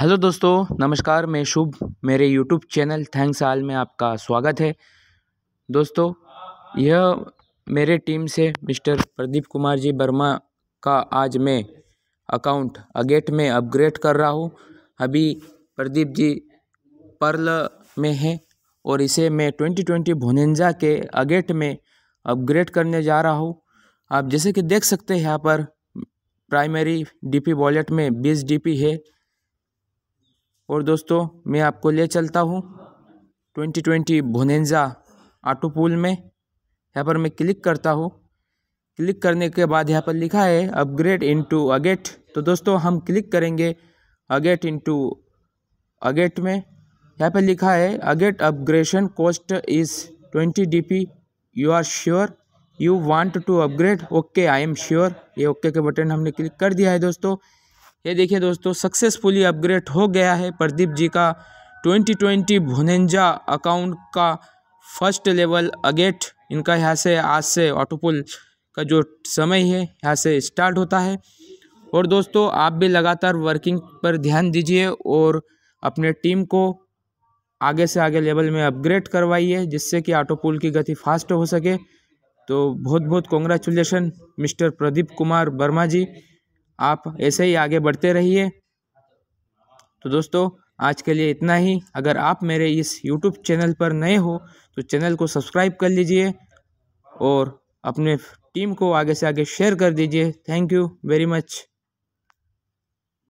hello दोस्तों नमस्कार मैं शुभ मेरे यूट्यूब चैनल थैंक्स आल में आपका स्वागत है दोस्तों यह मेरे टीम से मिस्टर प्रदीप कुमार जी वर्मा का आज मैं अकाउंट अगेट में अपग्रेड कर रहा हूँ अभी प्रदीप जी पर्ल में है और इसे मैं ट्वेंटी ट्वेंटी भोनेंजा के अगेट में अपग्रेड करने जा रहा हूँ आप जैसे कि देख सकते हैं यहाँ पर प्राइमरी डीपी वॉलेट में बीस डीपी है और दोस्तों मैं आपको ले चलता हूँ ट्वेंटी ट्वेंटी भुनेंजा ऑटो पुल में यहाँ पर मैं क्लिक करता हूँ क्लिक करने के बाद यहाँ पर लिखा है अपग्रेड इनटू अगेट तो दोस्तों हम क्लिक करेंगे अगेट इनटू अगेट में यहाँ पर लिखा है अगेट upgradation cost is twenty D P you are sure you want to upgrade okay I am sure ये ओके के बटन हमने क्लिक कर दिया है दोस्तों ये देखिए दोस्तों सक्सेसफुली अपग्रेड हो गया है प्रदीप जी का 2020 ट्वेंटी भुनेंजा अकाउंट का फर्स्ट लेवल अगेट इनका यहाँ से आज से ऑटोपुल का जो समय है यहाँ से स्टार्ट होता है और दोस्तों आप भी लगातार वर्किंग पर ध्यान दीजिए और अपने टीम को आगे से आगे लेवल में अपग्रेड करवाइए जिससे कि ऑटो पुल की गति फास्ट हो सके तो बहुत बहुत कॉन्ग्रेचुलेसन मिस्टर प्रदीप कुमार वर्मा जी आप ऐसे ही आगे बढ़ते रहिए तो दोस्तों आज के लिए इतना ही अगर आप मेरे इस यूट्यूब चैनल पर नए हो तो चैनल को सब्सक्राइब कर लीजिए और अपने टीम को आगे से आगे शेयर कर दीजिए थैंक यू वेरी मच